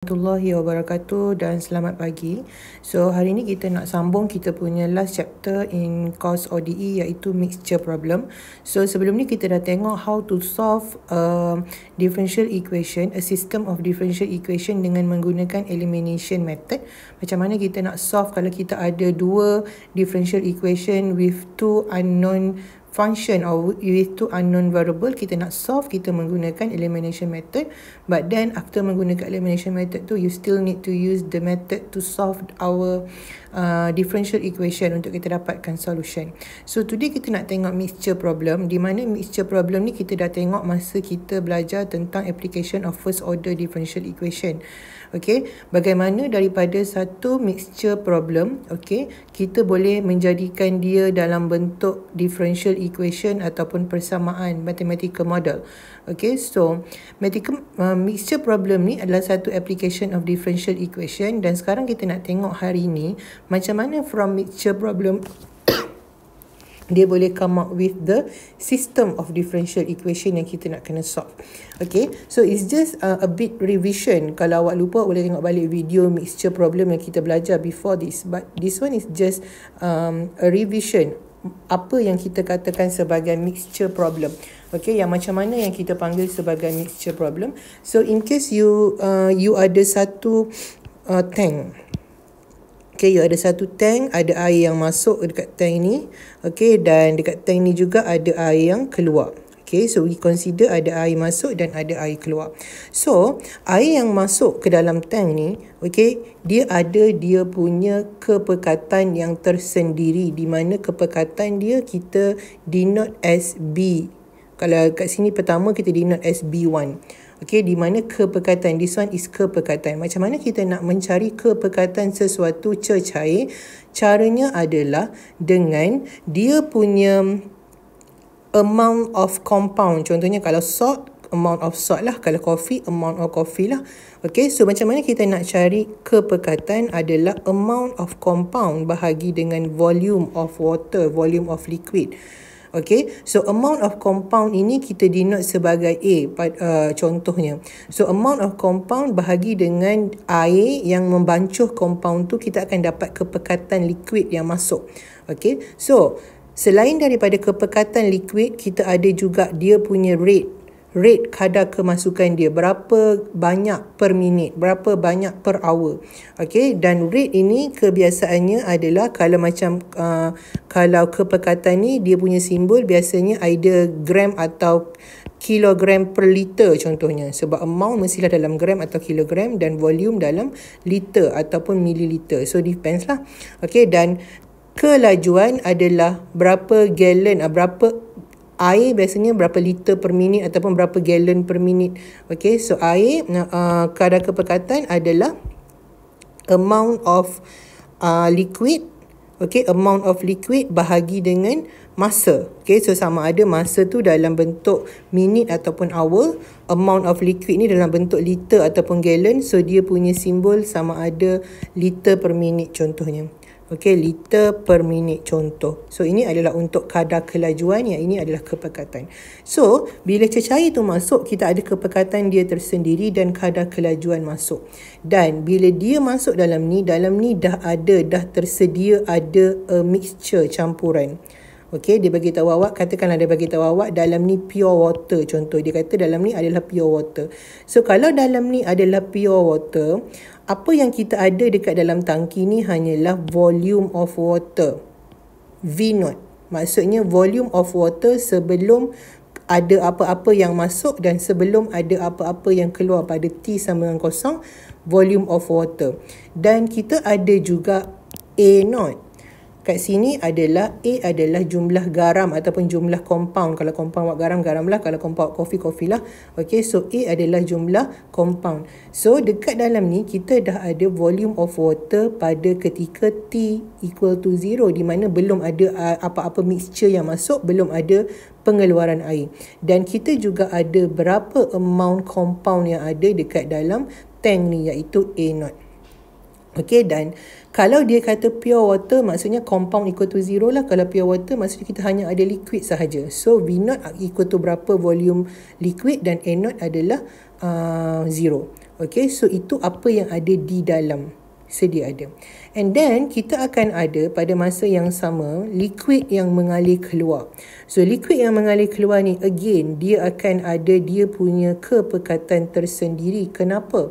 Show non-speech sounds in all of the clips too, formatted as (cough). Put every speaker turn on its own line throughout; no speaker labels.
warahmatullahi wabarakatuh dan selamat pagi. So hari ini kita nak sambung kita punya last chapter in course ODE iaitu mixture problem. So sebelum ni kita dah tengok how to solve a um, differential equation, a system of differential equation dengan menggunakan elimination method. Macam mana kita nak solve kalau kita ada dua differential equation with two unknown function or with two unknown variable kita nak solve kita menggunakan elimination method But then after menggunakan elimination method tu, you still need to use the method to solve our uh, differential equation untuk kita dapatkan solution. So today kita nak tengok mixture problem. Di mana mixture problem ni kita dah tengok masa kita belajar tentang application of first order differential equation. Okay, bagaimana daripada satu mixture problem, okay, kita boleh menjadikan dia dalam bentuk differential equation ataupun persamaan mathematical model. Okay, so mathematical, uh, mixture problem ni adalah satu application of differential equation dan sekarang kita nak tengok hari ni macam mana from mixture problem (coughs) dia boleh come up with the system of differential equation yang kita nak kena solve. Okay, so it's just uh, a bit revision. Kalau awak lupa, boleh tengok balik video mixture problem yang kita belajar before this. But this one is just um, a revision. Apa yang kita katakan sebagai mixture problem. Okay, yang macam mana yang kita panggil sebagai mixture problem. So, in case you uh, you ada satu uh, tank. Okay, you ada satu tank, ada air yang masuk dekat tank ni. Okay, dan dekat tank ni juga ada air yang keluar. Okay, so we consider ada air masuk dan ada air keluar. So, air yang masuk ke dalam tank ni, okay, dia ada dia punya kepekatan yang tersendiri di mana kepekatan dia kita denote as B kalau kat sini pertama kita di not SB 1 Okay, di mana keperkataan. This one is keperkataan. Macam mana kita nak mencari keperkataan sesuatu cecair? Caranya adalah dengan dia punya amount of compound. Contohnya kalau salt, amount of salt lah. Kalau coffee, amount of coffee lah. Okay, so macam mana kita nak cari keperkataan adalah amount of compound bahagi dengan volume of water, volume of liquid. Okay, so amount of compound ini kita denote sebagai A uh, contohnya. So amount of compound bahagi dengan air yang membancuh compound tu kita akan dapat kepekatan liquid yang masuk. Okay, so selain daripada kepekatan liquid kita ada juga dia punya rate rate kadar kemasukan dia berapa banyak per minit berapa banyak per hour okey dan rate ini kebiasaannya adalah kalau macam uh, kalau kepekatan ni dia punya simbol biasanya either gram atau kilogram per liter contohnya sebab amount mestilah dalam gram atau kilogram dan volume dalam liter ataupun mililiter so depends lah okey dan kelajuan adalah berapa gallon uh, berapa air biasanya berapa liter per minit ataupun berapa galon per minit. Okay, so air uh, kadar kepekatan adalah amount of uh, liquid. Okay, amount of liquid bahagi dengan masa. Okay, so sama ada masa tu dalam bentuk minit ataupun hour. Amount of liquid ni dalam bentuk liter ataupun galon, So, dia punya simbol sama ada liter per minit contohnya. Okey, liter per minit contoh. So, ini adalah untuk kadar kelajuan yang ini adalah kepekatan. So, bila cecair tu masuk, kita ada kepekatan dia tersendiri dan kadar kelajuan masuk. Dan bila dia masuk dalam ni, dalam ni dah ada, dah tersedia ada a eh, mixture campuran. Okey, dia bagi tahu awak, katakanlah dia bagi tahu awak dalam ni pure water contoh. Dia kata dalam ni adalah pure water. So kalau dalam ni adalah pure water, apa yang kita ada dekat dalam tangki ni hanyalah volume of water. V not. Maksudnya volume of water sebelum ada apa-apa yang masuk dan sebelum ada apa-apa yang keluar pada T sama dengan kosong, volume of water. Dan kita ada juga A not kat sini adalah A adalah jumlah garam ataupun jumlah compound. Kalau compound buat garam, garam lah. Kalau compound buat coffee, coffee lah. Okay, so A adalah jumlah compound. So, dekat dalam ni kita dah ada volume of water pada ketika T equal to zero di mana belum ada apa-apa uh, mixture yang masuk, belum ada pengeluaran air. Dan kita juga ada berapa amount compound yang ada dekat dalam tank ni iaitu A naught. Okay, dan kalau dia kata pure water, maksudnya compound equal to zero lah. Kalau pure water, maksudnya kita hanya ada liquid sahaja. So, V0 equal to berapa volume liquid dan N0 adalah uh, zero. Okay, so itu apa yang ada di dalam sedia ada. And then kita akan ada pada masa yang sama liquid yang mengalir keluar. So liquid yang mengalir keluar ni again dia akan ada dia punya kepekatan tersendiri. Kenapa?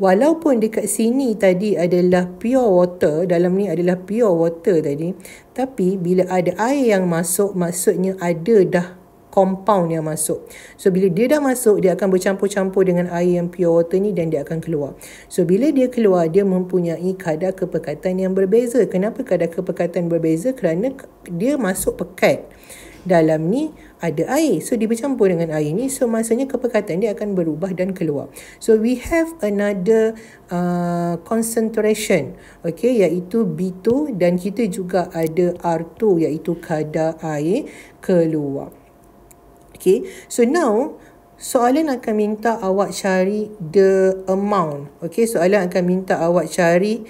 Walaupun dekat sini tadi adalah pure water, dalam ni adalah pure water tadi, tapi bila ada air yang masuk maksudnya ada dah compound yang masuk. So bila dia dah masuk, dia akan bercampur-campur dengan air yang pure water ni dan dia akan keluar. So bila dia keluar, dia mempunyai kadar kepekatan yang berbeza. Kenapa kadar kepekatan berbeza? Kerana dia masuk pekat. Dalam ni ada air. So dia bercampur dengan air ni. So maksudnya kepekatan dia akan berubah dan keluar. So we have another uh, concentration. Okay, iaitu B2 dan kita juga ada R2 iaitu kadar air keluar. Okay, so now soalan akan minta awak cari the amount. Okay, soalan akan minta awak cari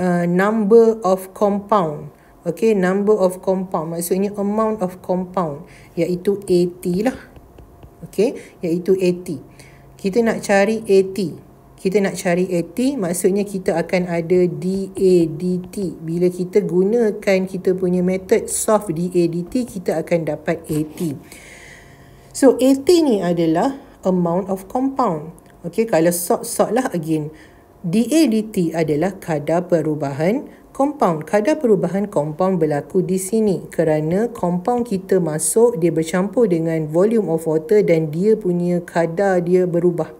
uh, number of compound. Okay, number of compound. Maksudnya amount of compound. Iaitu 80 lah. Okay, iaitu 80. Kita nak cari 80. Kita nak cari AT, maksudnya kita akan ada DA, DT. Bila kita gunakan kita punya method soft DA, DT, kita akan dapat AT. So 80 ni adalah amount of compound. Okay, kalau sok-sok lah again. DADT adalah kadar perubahan compound. Kadar perubahan compound berlaku di sini kerana compound kita masuk, dia bercampur dengan volume of water dan dia punya kadar dia berubah.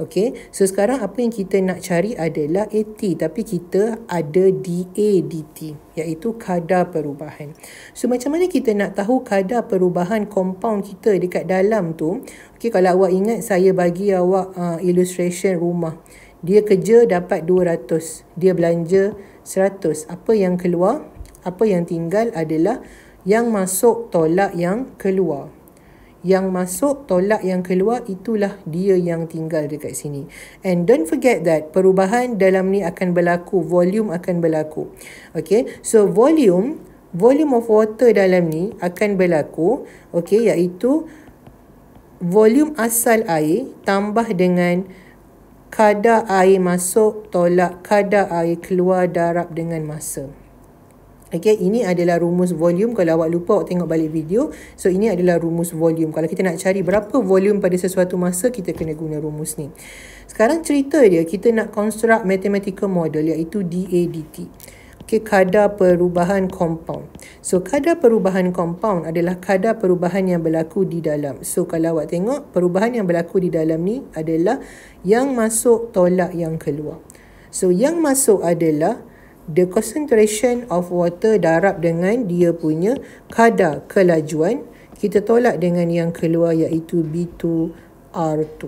Okay, so sekarang apa yang kita nak cari adalah AT tapi kita ada DA DT iaitu kadar perubahan. So macam mana kita nak tahu kadar perubahan compound kita dekat dalam tu? Okay, kalau awak ingat saya bagi awak uh, illustration rumah. Dia kerja dapat 200, dia belanja 100. Apa yang keluar? Apa yang tinggal adalah yang masuk tolak yang keluar yang masuk tolak yang keluar itulah dia yang tinggal dekat sini and don't forget that perubahan dalam ni akan berlaku volume akan berlaku okay so volume volume of water dalam ni akan berlaku okay iaitu volume asal air tambah dengan kadar air masuk tolak kadar air keluar darab dengan masa Okay, ini adalah rumus volume. Kalau awak lupa, awak tengok balik video. So, ini adalah rumus volume. Kalau kita nak cari berapa volume pada sesuatu masa, kita kena guna rumus ni. Sekarang cerita dia, kita nak construct mathematical model iaitu DADT. Okay, kadar perubahan compound. So, kadar perubahan compound adalah kadar perubahan yang berlaku di dalam. So, kalau awak tengok, perubahan yang berlaku di dalam ni adalah yang masuk tolak yang keluar. So, yang masuk adalah the concentration of water darab dengan dia punya kadar kelajuan kita tolak dengan yang keluar iaitu B2 R2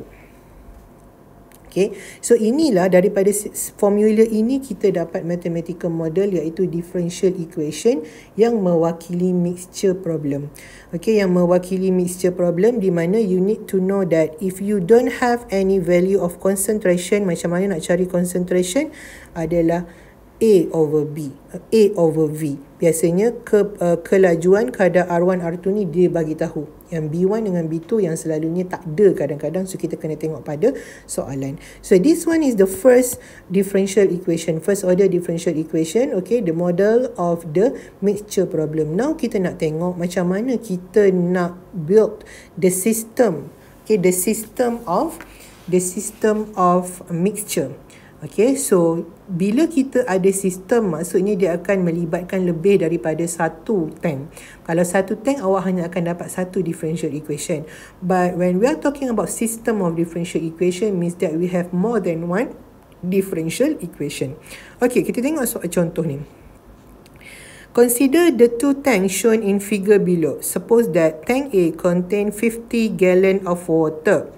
Okay. So inilah daripada formula ini kita dapat mathematical model iaitu differential equation yang mewakili mixture problem. Okay, yang mewakili mixture problem di mana you need to know that if you don't have any value of concentration, macam mana nak cari concentration adalah A over B, A over V. Biasanya ke, uh, kelajuan kadar R1, R2 ni dia bagi tahu. Yang B1 dengan B2 yang selalunya tak ada kadang-kadang. So, kita kena tengok pada soalan. So, this one is the first differential equation. First order differential equation. Okay, the model of the mixture problem. Now, kita nak tengok macam mana kita nak build the system. Okay, the system of the system of mixture. Okay, so bila kita ada sistem maksudnya dia akan melibatkan lebih daripada satu tank. Kalau satu tank awak hanya akan dapat satu differential equation. But when we are talking about system of differential equation means that we have more than one differential equation. Okay, kita tengok soal contoh ni. Consider the two tanks shown in figure below. Suppose that tank A contain 50 gallon of water.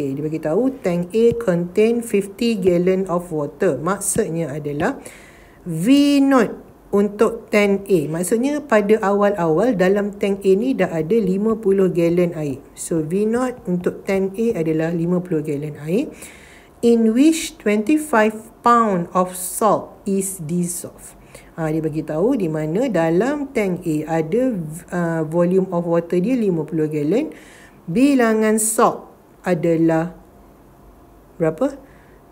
Okey, dia bagi tahu tank A contain 50 gallon of water. Maksudnya adalah V naught untuk tank A. Maksudnya pada awal-awal dalam tank A ni dah ada 50 gallon air. So V naught untuk tank A adalah 50 gallon air in which 25 pound of salt is dissolved. Ha, dia bagi tahu di mana dalam tank A ada uh, volume of water dia 50 gallon. Bilangan salt adalah berapa?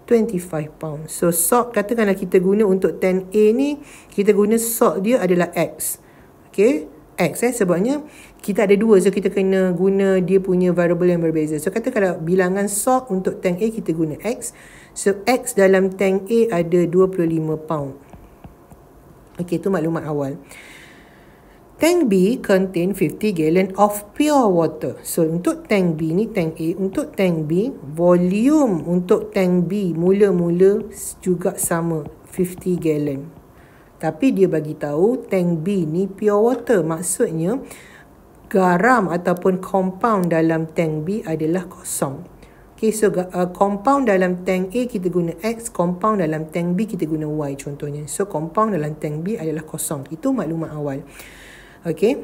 25 pound. So sock katakanlah kita guna untuk 10A ni, kita guna sock dia adalah X. Okay? X eh sebabnya kita ada dua so kita kena guna dia punya variable yang berbeza. So katakanlah bilangan sock untuk 10A kita guna X. So X dalam 10A ada 25 pound. Okay, tu maklumat awal. Tank B contain 50 gallon of pure water. So untuk tank B ni tank A, untuk tank B, volume untuk tank B mula-mula juga sama 50 gallon. Tapi dia bagi tahu tank B ni pure water. Maksudnya garam ataupun compound dalam tank B adalah kosong. Okay, so uh, compound dalam tank A kita guna X, compound dalam tank B kita guna Y contohnya. So compound dalam tank B adalah kosong. Itu maklumat awal. Okay.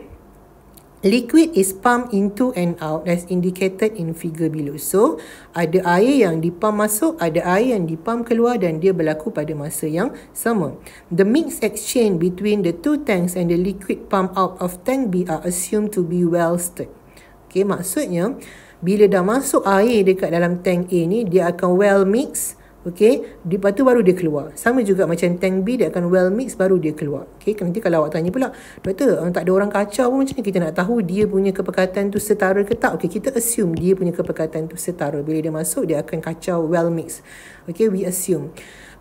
Liquid is pumped into and out as indicated in figure below. So, ada air yang dipump masuk, ada air yang dipump keluar dan dia berlaku pada masa yang sama. The mix exchange between the two tanks and the liquid pump out of tank B are assumed to be well stirred. Okay, maksudnya, bila dah masuk air dekat dalam tank A ni, dia akan well mixed Okay, lepas tu baru dia keluar. Sama juga macam tank B, dia akan well mix baru dia keluar. Okay, nanti kalau awak tanya pula, betul eh, tu tak ada orang kacau pun macam ni, kita nak tahu dia punya kepekatan tu setara ke tak. Okay, kita assume dia punya kepekatan tu setara. Bila dia masuk, dia akan kacau well mix. Okay, we assume.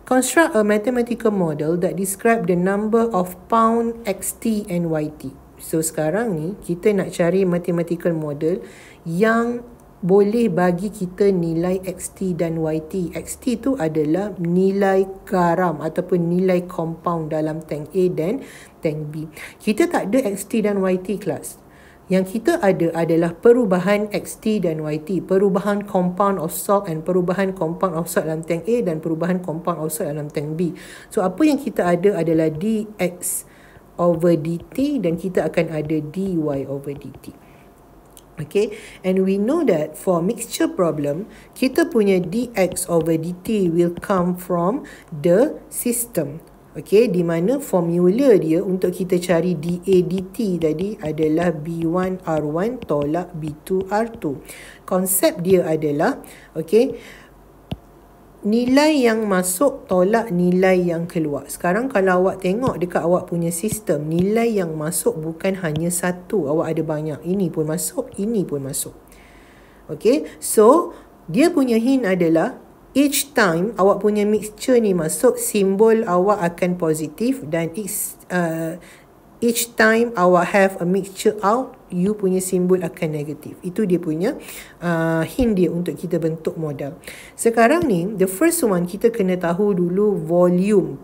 Construct a mathematical model that describe the number of pound XT and YT. So sekarang ni kita nak cari mathematical model yang boleh bagi kita nilai XT dan YT. XT tu adalah nilai garam ataupun nilai compound dalam tank A dan tank B. Kita tak ada XT dan YT kelas. Yang kita ada adalah perubahan XT dan YT. Perubahan compound of salt and perubahan compound of salt dalam tank A dan perubahan compound of salt dalam tank B. So apa yang kita ada adalah DX over DT dan kita akan ada DY over DT. Okay, and we know that for mixture problem, kita punya dx over dt will come from the system. Okay, di mana formula dia untuk kita cari dA dt tadi adalah B1 R1 tolak B2 R2. Konsep dia adalah, okay, nilai yang masuk tolak nilai yang keluar. Sekarang kalau awak tengok dekat awak punya sistem, nilai yang masuk bukan hanya satu. Awak ada banyak. Ini pun masuk, ini pun masuk. Okay, so dia punya hint adalah each time awak punya mixture ni masuk, simbol awak akan positif dan uh, each time awak have a mixture out, you punya simbol akan negatif. Itu dia punya uh, hint dia untuk kita bentuk modal. Sekarang ni, the first one kita kena tahu dulu volume.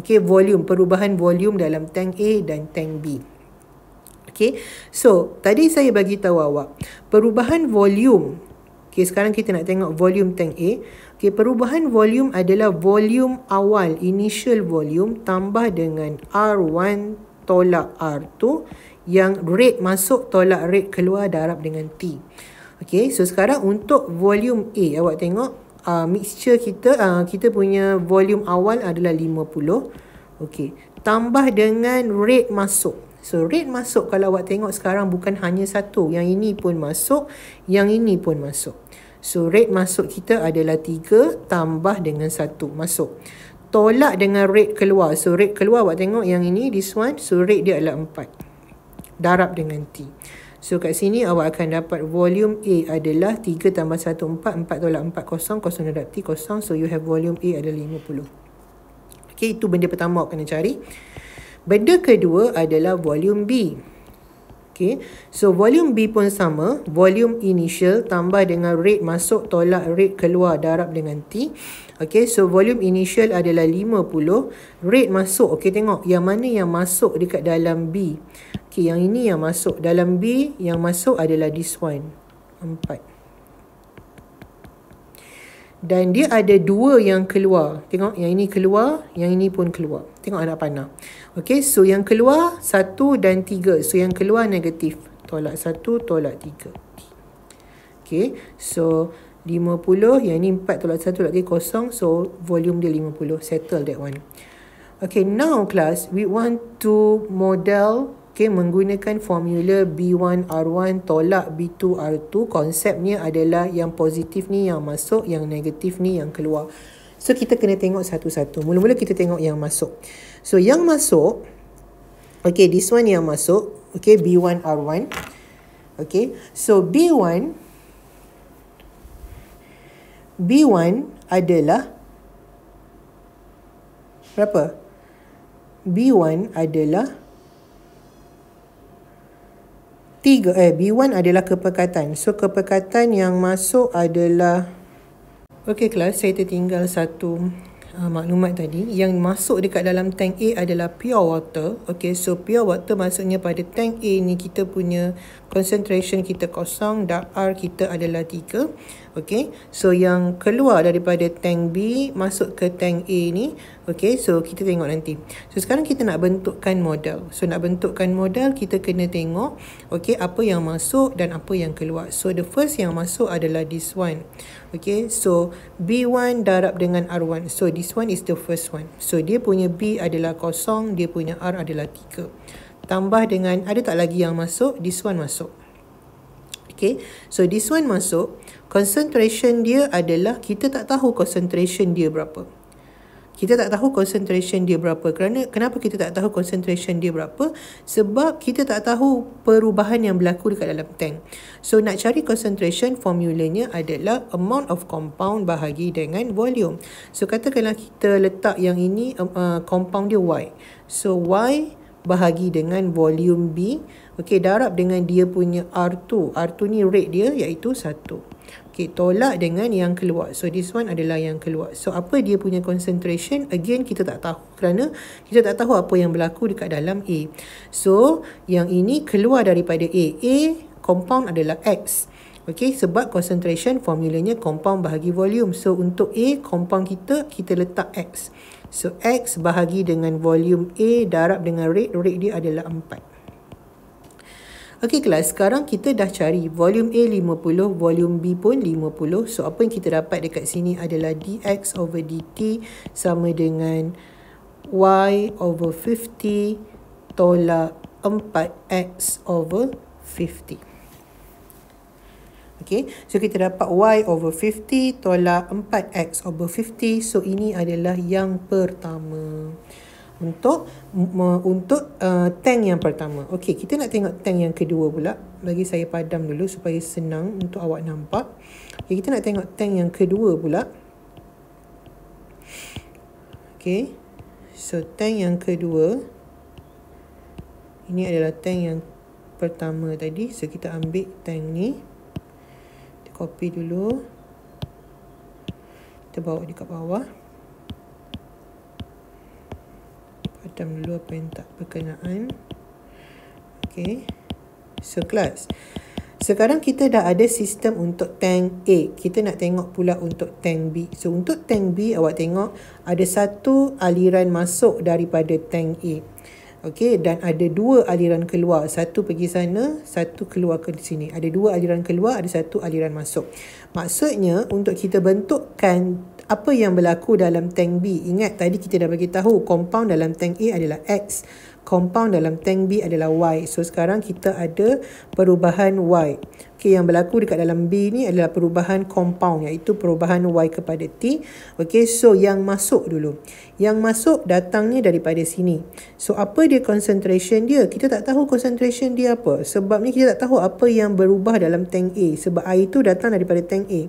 Okay, volume, perubahan volume dalam tank A dan tank B. Okay, so tadi saya bagi tahu awak, perubahan volume, okay sekarang kita nak tengok volume tank A, okay perubahan volume adalah volume awal, initial volume tambah dengan R1 tolak R tu yang rate masuk tolak rate keluar darab dengan T. Okay, so sekarang untuk volume A awak tengok uh, mixture kita, uh, kita punya volume awal adalah 50. Okay, tambah dengan rate masuk. So rate masuk kalau awak tengok sekarang bukan hanya satu. Yang ini pun masuk, yang ini pun masuk. So rate masuk kita adalah 3 tambah dengan 1 masuk tolak dengan rate keluar. So rate keluar awak tengok yang ini this one. So rate dia adalah 4. Darab dengan T. So kat sini awak akan dapat volume A adalah 3 tambah 1 4. 4 tolak 4 kosong. Kosong darab T kosong. So you have volume A adalah 50. Okay itu benda pertama awak kena cari. Benda kedua adalah volume B. Okay. So volume B pun sama. Volume initial tambah dengan rate masuk tolak rate keluar darab dengan T. Okay. So volume initial adalah 50. Rate masuk. Okay tengok yang mana yang masuk dekat dalam B. Okay yang ini yang masuk. Dalam B yang masuk adalah this one. empat dan dia ada dua yang keluar. Tengok yang ini keluar, yang ini pun keluar. Tengok anak panah. Okey, so yang keluar satu dan tiga. So yang keluar negatif. Tolak satu, tolak tiga. Okey, so lima puluh, Yang ini empat tolak satu tolak 3 kosong. So volume dia lima puluh Settle that one. Okay, now class, we want to model Okay, menggunakan formula B1 R1 tolak B2 R2 konsepnya adalah yang positif ni yang masuk, yang negatif ni yang keluar. So kita kena tengok satu-satu. Mula-mula kita tengok yang masuk. So yang masuk, okay this one yang masuk, okay B1 R1. Okay, so B1 B1 adalah berapa? B1 adalah 0.5 Tiga, eh, B1 adalah kepekatan. So, kepekatan yang masuk adalah... Okey, kelas, saya tertinggal satu uh, maklumat tadi. Yang masuk dekat dalam tank A adalah pure water. Okey, so pure water maksudnya pada tank A ni kita punya concentration kita kosong, dar kita adalah 3. Okay, so yang keluar daripada tank B masuk ke tank A ni. Okay, so kita tengok nanti. So sekarang kita nak bentukkan model. So nak bentukkan model, kita kena tengok okay, apa yang masuk dan apa yang keluar. So the first yang masuk adalah this one. Okay, so B1 darab dengan R1. So this one is the first one. So dia punya B adalah kosong, dia punya R adalah 3 tambah dengan ada tak lagi yang masuk this one masuk okay so this one masuk concentration dia adalah kita tak tahu concentration dia berapa kita tak tahu concentration dia berapa kerana kenapa kita tak tahu concentration dia berapa sebab kita tak tahu perubahan yang berlaku dekat dalam tank so nak cari concentration formulanya adalah amount of compound bahagi dengan volume so katakanlah kita letak yang ini um, uh, compound dia y so y bahagi dengan volume B. Okey, darab dengan dia punya R2. R2 ni rate dia iaitu 1. Okey, tolak dengan yang keluar. So, this one adalah yang keluar. So, apa dia punya concentration? Again, kita tak tahu kerana kita tak tahu apa yang berlaku dekat dalam A. So, yang ini keluar daripada A. A compound adalah X. Okey, sebab concentration formulanya compound bahagi volume. So, untuk A, compound kita, kita letak X. So X bahagi dengan volume A darab dengan rate. Rate dia adalah 4. Okey kelas, sekarang kita dah cari volume A 50, volume B pun 50. So apa yang kita dapat dekat sini adalah dx over dt sama dengan y over 50 tolak 4x over 50. Okay, so kita dapat Y over 50 tolak 4X over 50. So, ini adalah yang pertama. Untuk untuk uh, tank yang pertama. Okay, kita nak tengok tank yang kedua pula. Bagi saya padam dulu supaya senang untuk awak nampak. Okay, kita nak tengok tank yang kedua pula. Okay, so tank yang kedua. Ini adalah tank yang pertama tadi. So, kita ambil tank ni copy dulu kita bawa dekat bawah padam dulu apa yang tak berkenaan ok so class sekarang kita dah ada sistem untuk tank A. Kita nak tengok pula untuk tank B. So untuk tank B awak tengok ada satu aliran masuk daripada tank A. Okey dan ada dua aliran keluar, satu pergi sana, satu keluar ke sini. Ada dua aliran keluar, ada satu aliran masuk. Maksudnya untuk kita bentukkan apa yang berlaku dalam tank B. Ingat tadi kita dah bagi tahu compound dalam tank A adalah X compound dalam tank B adalah y. So sekarang kita ada perubahan y. Okay, yang berlaku dekat dalam B ni adalah perubahan compound iaitu perubahan Y kepada T. Okay, so yang masuk dulu. Yang masuk datang ni daripada sini. So apa dia concentration dia? Kita tak tahu concentration dia apa. Sebab ni kita tak tahu apa yang berubah dalam tank A sebab air tu datang daripada tank A.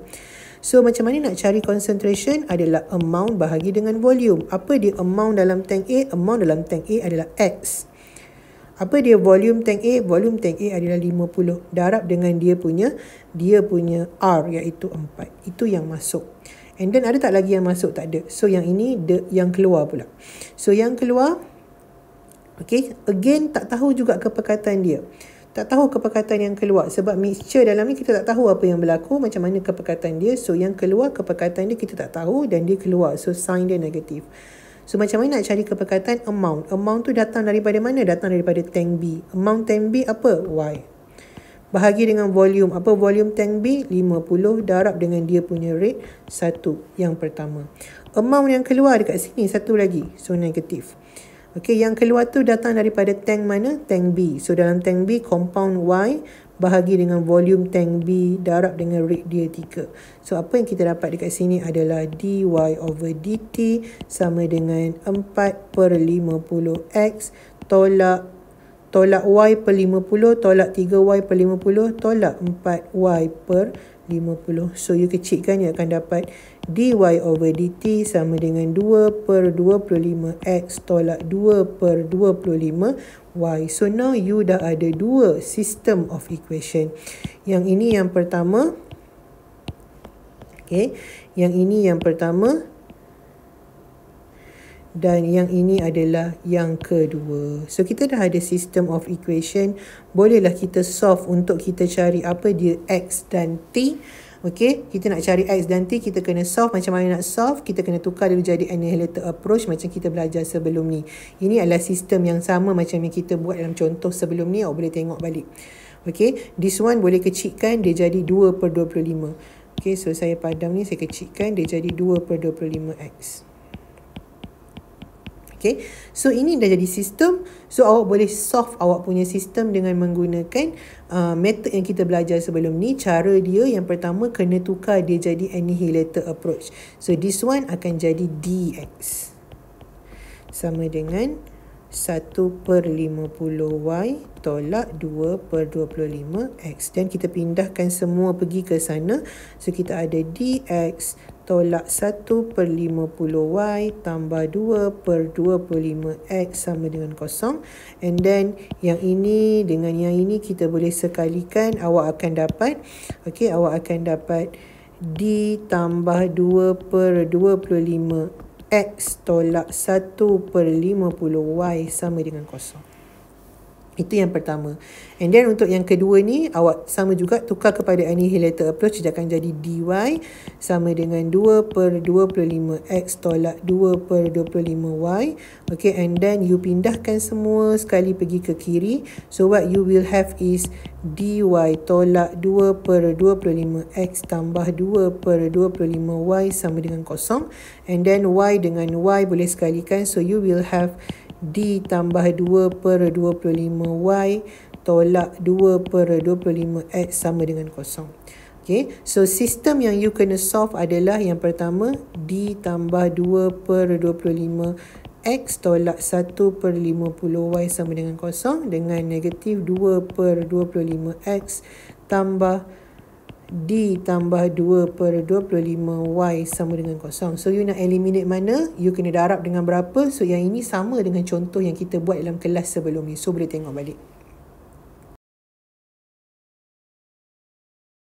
So macam mana nak cari concentration adalah amount bahagi dengan volume. Apa dia amount dalam tank A? Amount dalam tank A adalah X. Apa dia volume tank A? Volume tank A adalah 50 darab dengan dia punya dia punya R iaitu 4. Itu yang masuk. And then ada tak lagi yang masuk? Tak ada. So yang ini the, yang keluar pula. So yang keluar, okay, again tak tahu juga kepekatan dia tak tahu kepekatan yang keluar sebab mixture dalam ni kita tak tahu apa yang berlaku macam mana kepekatan dia so yang keluar kepekatan dia kita tak tahu dan dia keluar so sign dia negatif so macam mana nak cari kepekatan amount amount tu datang daripada mana datang daripada tank B amount tank B apa Y bahagi dengan volume apa volume tank B 50 darab dengan dia punya rate satu yang pertama amount yang keluar dekat sini satu lagi so negatif Okey, yang keluar tu datang daripada tank mana? Tank B. So dalam tank B compound Y bahagi dengan volume tank B darab dengan rate dia 3. So apa yang kita dapat dekat sini adalah dy over dt sama dengan 4 per 50x tolak tolak y per 50, tolak 3y per 50, tolak 4y per 50. So you kecilkan you akan dapat dy over dt sama dengan 2 per 25x tolak 2 per 25 y. So now you dah ada dua system of equation. Yang ini yang pertama. Okay. Yang ini yang pertama. Dan yang ini adalah yang kedua. So kita dah ada system of equation. Bolehlah kita solve untuk kita cari apa dia x dan t. Okay, kita nak cari X dan T, kita kena solve macam mana nak solve, kita kena tukar dulu jadi analytical approach macam kita belajar sebelum ni. Ini adalah sistem yang sama macam yang kita buat dalam contoh sebelum ni, awak boleh tengok balik. Okay, this one boleh kecikkan, dia jadi 2 per 25. Okay, so saya padam ni, saya kecikkan, dia jadi 2 per 25X. Okay, so ini dah jadi sistem. So, awak boleh solve awak punya sistem dengan menggunakan uh, method yang kita belajar sebelum ni cara dia yang pertama kena tukar dia jadi annihilator approach so this one akan jadi dx sama dengan 1 per 50y tolak 2 per 25x dan kita pindahkan semua pergi ke sana so kita ada dx tolak 1 per 50y tambah 2 per 25x sama dengan kosong. And then yang ini dengan yang ini kita boleh sekalikan awak akan dapat. Okay awak akan dapat D tambah 2 per 25x tolak 1 per 50y sama dengan kosong. Itu yang pertama. And then untuk yang kedua ni, awak sama juga tukar kepada annihilator approach. Dia akan jadi dy sama dengan 2 per 25x tolak 2 per 25y. Okay, and then you pindahkan semua sekali pergi ke kiri. So what you will have is dy tolak 2 per 25x tambah 2 per 25y sama dengan kosong. And then y dengan y boleh sekalikan. So you will have D tambah 2 per 25 Y tolak 2 per 25 X sama dengan kosong. Okay, so sistem yang you kena solve adalah yang pertama D tambah 2 per 25 X tolak 1 per 50 Y sama dengan kosong dengan negatif 2 per 25 X tambah D tambah 2 per 25 Y sama dengan kosong. So you nak eliminate mana? You kena darab dengan berapa? So yang ini sama dengan contoh yang kita buat dalam kelas sebelum ni. So boleh tengok balik.